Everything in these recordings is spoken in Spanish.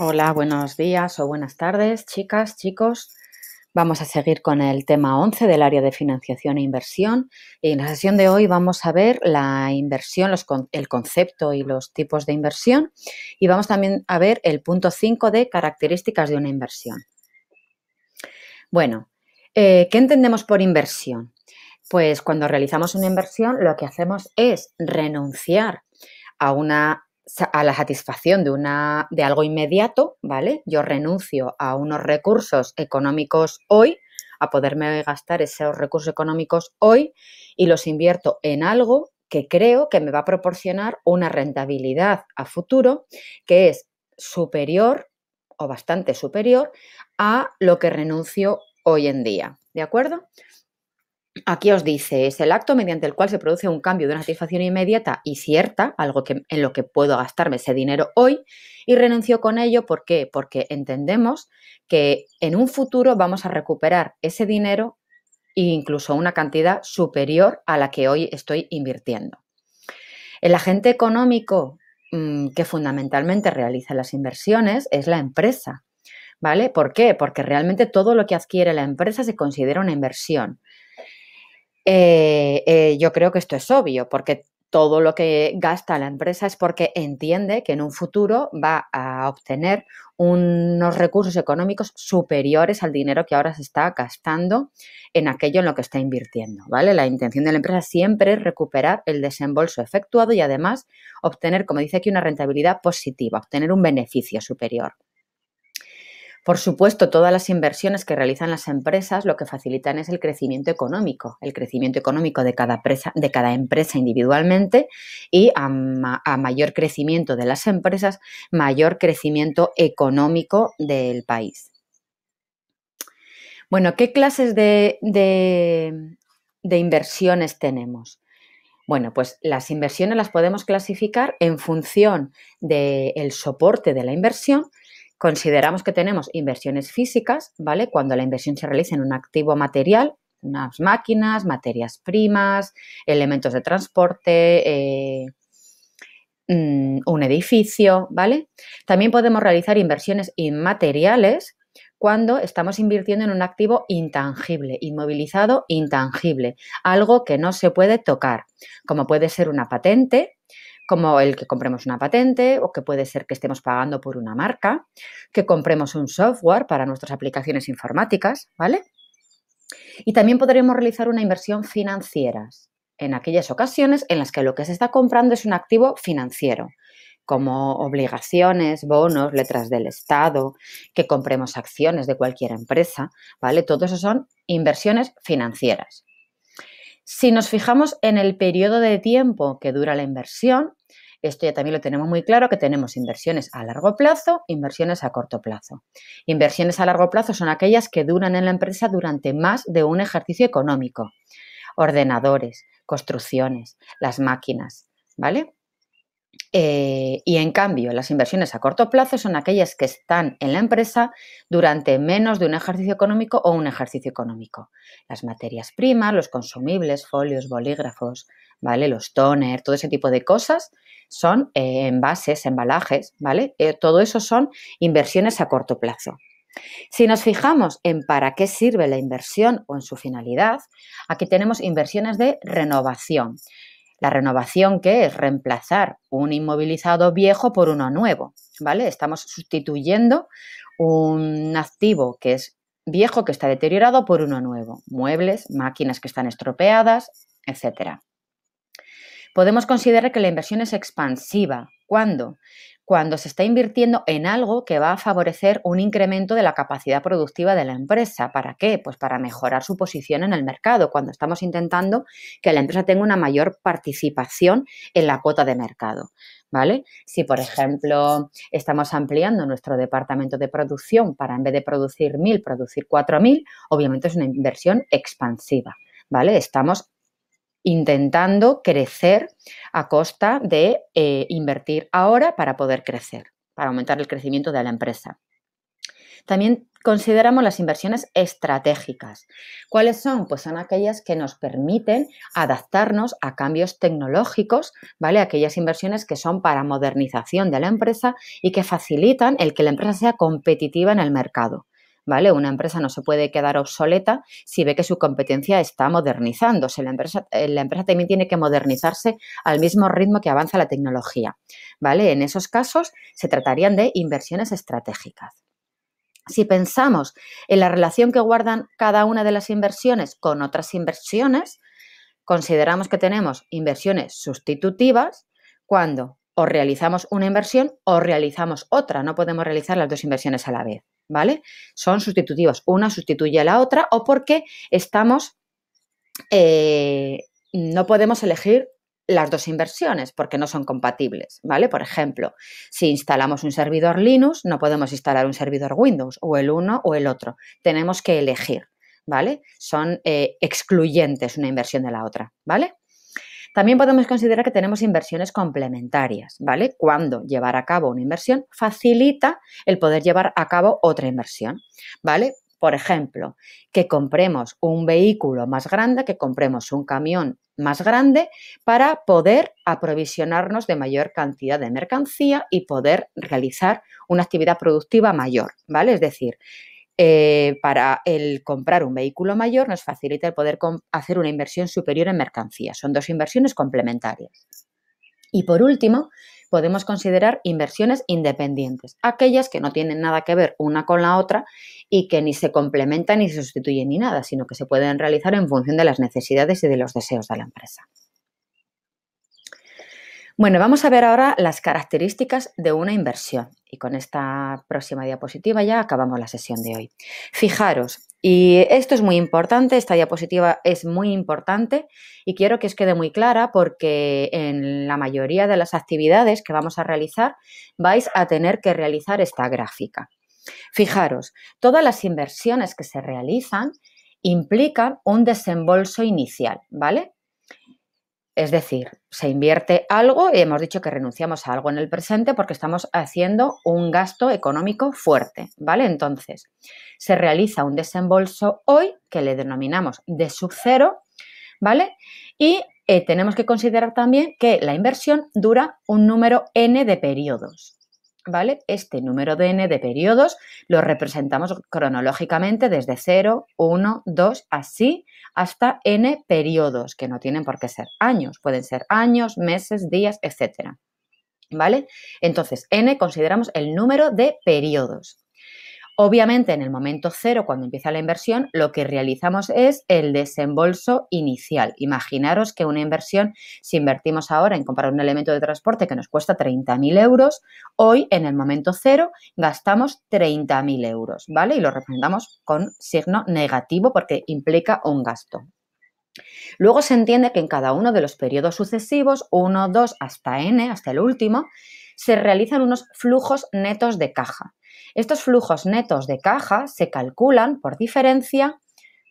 Hola, buenos días o buenas tardes, chicas, chicos. Vamos a seguir con el tema 11 del área de financiación e inversión. Y en la sesión de hoy vamos a ver la inversión, los, el concepto y los tipos de inversión. Y vamos también a ver el punto 5 de características de una inversión. Bueno, eh, ¿qué entendemos por inversión? Pues cuando realizamos una inversión lo que hacemos es renunciar a una a la satisfacción de, algo inmediato, ¿vale? Yo renuncio a unos recursos económicos hoy, a poderme gastar esos recursos económicos hoy y los invierto en algo que creo que me va a proporcionar una rentabilidad a futuro que es superior o bastante superior a lo que renuncio hoy en día. ¿De acuerdo? Aquí os dice, es el acto mediante el cual se produce un cambio de una satisfacción inmediata y cierta, algo que, en lo que puedo gastarme ese dinero hoy, y renuncio con ello, ¿por qué? Porque entendemos que en un futuro vamos a recuperar ese dinero e incluso una cantidad superior a la que hoy estoy invirtiendo. El agente económico mm, que fundamentalmente realiza las inversiones es la empresa, ¿vale? ¿Por qué? Porque realmente todo lo que adquiere la empresa se considera una inversión. Eh, eh, yo creo que esto es obvio, porque todo lo que gasta la empresa es porque entiende que en un futuro va a obtener unos recursos económicos superiores al dinero que ahora se está gastando en aquello en lo que está invirtiendo, ¿vale? La intención de la empresa siempre es recuperar el desembolso efectuado y además obtener, como dice aquí, una rentabilidad positiva, obtener un beneficio superior. Por supuesto, todas las inversiones que realizan las empresas lo que facilitan es el crecimiento económico, el crecimiento económico de cada empresa, individualmente y a, mayor crecimiento de las empresas, mayor crecimiento económico del país. Bueno, ¿qué clases de, inversiones tenemos? Bueno, pues las inversiones las podemos clasificar en función del soporte de la inversión Consideramos que tenemos inversiones físicas, ¿vale? Cuando la inversión se realiza en un activo material, unas máquinas, materias primas, elementos de transporte, eh, mm, un edificio, ¿vale? También podemos realizar inversiones inmateriales cuando estamos invirtiendo en un activo intangible, inmovilizado, intangible, algo que no se puede tocar, como puede ser una patente, como el que compremos una patente o que puede ser que estemos pagando por una marca, que compremos un software para nuestras aplicaciones informáticas, ¿vale? Y también podremos realizar una inversión financiera en aquellas ocasiones en las que lo que se está comprando es un activo financiero, como obligaciones, bonos, letras del Estado, que compremos acciones de cualquier empresa, ¿vale? Todo eso son inversiones financieras. Si nos fijamos en el periodo de tiempo que dura la inversión, esto ya también lo tenemos muy claro, que tenemos inversiones a largo plazo, inversiones a corto plazo. Inversiones a largo plazo son aquellas que duran en la empresa durante más de un ejercicio económico. Ordenadores, construcciones, las máquinas, ¿vale? Eh, y en cambio, las inversiones a corto plazo son aquellas que están en la empresa durante menos de un ejercicio económico o un ejercicio económico. Las materias primas, los consumibles, folios, bolígrafos, ¿vale? Los toner, todo ese tipo de cosas son eh, envases, embalajes, ¿vale? Eh, todo eso son inversiones a corto plazo. Si nos fijamos en para qué sirve la inversión o en su finalidad, aquí tenemos inversiones de renovación. La renovación, que es? Reemplazar un inmovilizado viejo por uno nuevo, ¿vale? Estamos sustituyendo un activo que es viejo, que está deteriorado, por uno nuevo. Muebles, máquinas que están estropeadas, etc. Podemos considerar que la inversión es expansiva. ¿Cuándo? cuando se está invirtiendo en algo que va a favorecer un incremento de la capacidad productiva de la empresa. ¿Para qué? Pues para mejorar su posición en el mercado, cuando estamos intentando que la empresa tenga una mayor participación en la cuota de mercado. ¿Vale? Si, por ejemplo, estamos ampliando nuestro departamento de producción para en vez de producir mil, producir cuatro mil, obviamente es una inversión expansiva. ¿Vale? Estamos intentando crecer a costa de eh, invertir ahora para poder crecer, para aumentar el crecimiento de la empresa. También consideramos las inversiones estratégicas. ¿Cuáles son? Pues son aquellas que nos permiten adaptarnos a cambios tecnológicos, ¿vale? Aquellas inversiones que son para modernización de la empresa y que facilitan el que la empresa sea competitiva en el mercado. ¿vale? Una empresa no se puede quedar obsoleta si ve que su competencia está modernizándose. La empresa, eh, la empresa también tiene que modernizarse al mismo ritmo que avanza la tecnología, ¿vale? En esos casos se tratarían de inversiones estratégicas. Si pensamos en la relación que guardan cada una de las inversiones con otras inversiones, consideramos que tenemos inversiones sustitutivas cuando o realizamos una inversión o realizamos otra, no podemos realizar las dos inversiones a la vez, ¿vale? Son sustitutivos. una sustituye a la otra o porque estamos, eh, no podemos elegir las dos inversiones porque no son compatibles, ¿vale? Por ejemplo, si instalamos un servidor Linux, no podemos instalar un servidor Windows o el uno o el otro, tenemos que elegir, ¿vale? Son eh, excluyentes una inversión de la otra, ¿vale? También podemos considerar que tenemos inversiones complementarias, ¿vale? Cuando llevar a cabo una inversión facilita el poder llevar a cabo otra inversión, ¿vale? Por ejemplo, que compremos un vehículo más grande, que compremos un camión más grande para poder aprovisionarnos de mayor cantidad de mercancía y poder realizar una actividad productiva mayor, ¿vale? Es decir, eh, para el comprar un vehículo mayor nos facilita el poder hacer una inversión superior en mercancías, Son dos inversiones complementarias. Y por último, podemos considerar inversiones independientes, aquellas que no tienen nada que ver una con la otra y que ni se complementan ni se sustituyen ni nada, sino que se pueden realizar en función de las necesidades y de los deseos de la empresa. Bueno, vamos a ver ahora las características de una inversión. Y con esta próxima diapositiva ya acabamos la sesión de hoy. Fijaros, y esto es muy importante, esta diapositiva es muy importante y quiero que os quede muy clara porque en la mayoría de las actividades que vamos a realizar vais a tener que realizar esta gráfica. Fijaros, todas las inversiones que se realizan implican un desembolso inicial, ¿vale? Es decir, se invierte algo y hemos dicho que renunciamos a algo en el presente porque estamos haciendo un gasto económico fuerte, ¿vale? Entonces, se realiza un desembolso hoy que le denominamos de sub cero, ¿vale? Y eh, tenemos que considerar también que la inversión dura un número n de periodos. ¿vale? Este número de n de periodos lo representamos cronológicamente desde 0, 1, 2, así hasta n periodos, que no tienen por qué ser años, pueden ser años, meses, días, etc. ¿Vale? Entonces, n consideramos el número de periodos. Obviamente, en el momento cero, cuando empieza la inversión, lo que realizamos es el desembolso inicial. Imaginaros que una inversión, si invertimos ahora en comprar un elemento de transporte que nos cuesta 30.000 euros, hoy en el momento cero gastamos 30.000 euros, ¿vale? Y lo representamos con signo negativo porque implica un gasto. Luego se entiende que en cada uno de los periodos sucesivos, 1, 2, hasta n, hasta el último, se realizan unos flujos netos de caja. Estos flujos netos de caja se calculan por diferencia,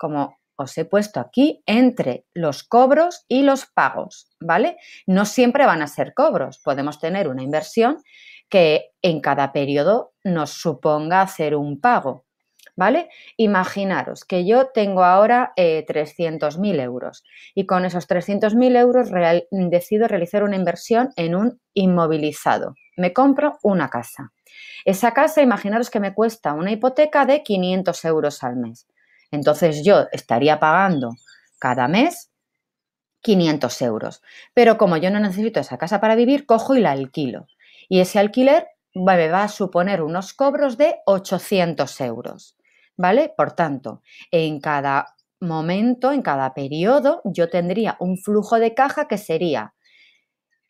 como os he puesto aquí, entre los cobros y los pagos, ¿vale? No siempre van a ser cobros, podemos tener una inversión que en cada periodo nos suponga hacer un pago, ¿vale? Imaginaros que yo tengo ahora 300.000 eh, euros y con esos 300.000 euros decido realizar una inversión en un inmovilizado. Me compro una casa. Esa casa, imaginaros que me cuesta una hipoteca de 500 euros al mes. Entonces yo estaría pagando cada mes 500 euros. Pero como yo no necesito esa casa para vivir, cojo y la alquilo. Y ese alquiler me va a suponer unos cobros de 800 euros. ¿vale? Por tanto, en cada momento, en cada periodo, yo tendría un flujo de caja que sería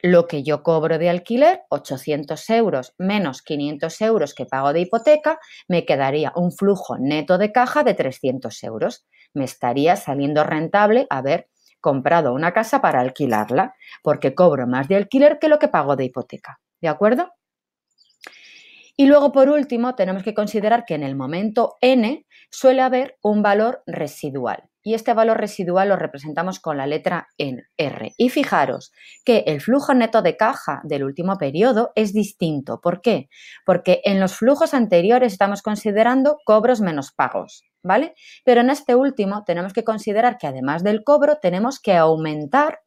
lo que yo cobro de alquiler, 800 euros menos 500 euros que pago de hipoteca, me quedaría un flujo neto de caja de 300 euros. Me estaría saliendo rentable haber comprado una casa para alquilarla, porque cobro más de alquiler que lo que pago de hipoteca. ¿De acuerdo? Y luego, por último, tenemos que considerar que en el momento n suele haber un valor residual. Y este valor residual lo representamos con la letra N, R. Y fijaros que el flujo neto de caja del último periodo es distinto. ¿Por qué? Porque en los flujos anteriores estamos considerando cobros menos pagos, ¿vale? Pero en este último tenemos que considerar que además del cobro tenemos que aumentar,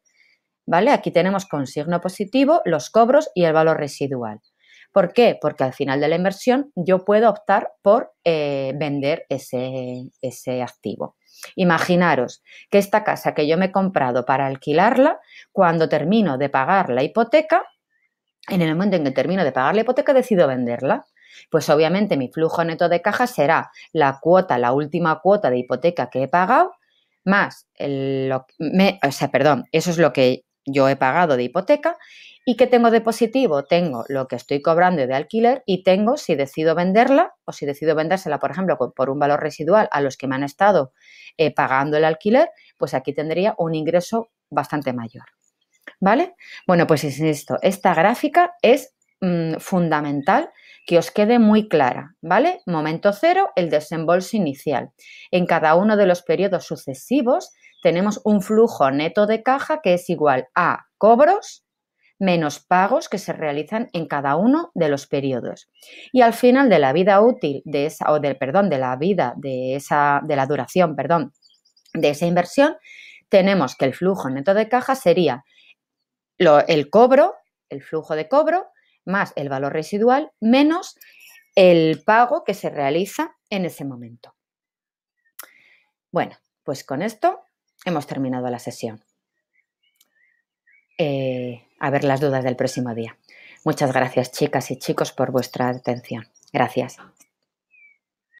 ¿vale? Aquí tenemos con signo positivo los cobros y el valor residual. ¿Por qué? Porque al final de la inversión yo puedo optar por eh, vender ese, activo. Imaginaros que esta casa que yo me he comprado para alquilarla, cuando termino de pagar la hipoteca, en el momento en que termino de pagar la hipoteca decido venderla. Pues obviamente mi flujo neto de caja será la cuota, la última cuota de hipoteca que he pagado, más lo, perdón, eso es lo que yo he pagado de hipoteca ¿Y qué tengo de positivo? Tengo lo que estoy cobrando de alquiler y tengo si decido venderla o si decido vendérsela, por ejemplo, por un valor residual a los que me han estado eh, pagando el alquiler, pues aquí tendría un ingreso bastante mayor. ¿Vale? Bueno, pues insisto, esta gráfica es mm, fundamental que os quede muy clara, ¿vale? Momento cero, el desembolso inicial. En cada uno de los periodos sucesivos tenemos un flujo neto de caja que es igual a cobros, menos pagos que se realizan en cada uno de los periodos. Y al final de la vida útil de esa, o del, perdón, de la vida de esa, de la duración, perdón, de esa inversión, tenemos que el flujo neto de caja sería el cobro, el flujo de cobro, más el valor residual, menos el pago que se realiza en ese momento. Bueno, pues con esto hemos terminado la sesión. Eh, a ver las dudas del próximo día. Muchas gracias chicas y chicos por vuestra atención. Gracias.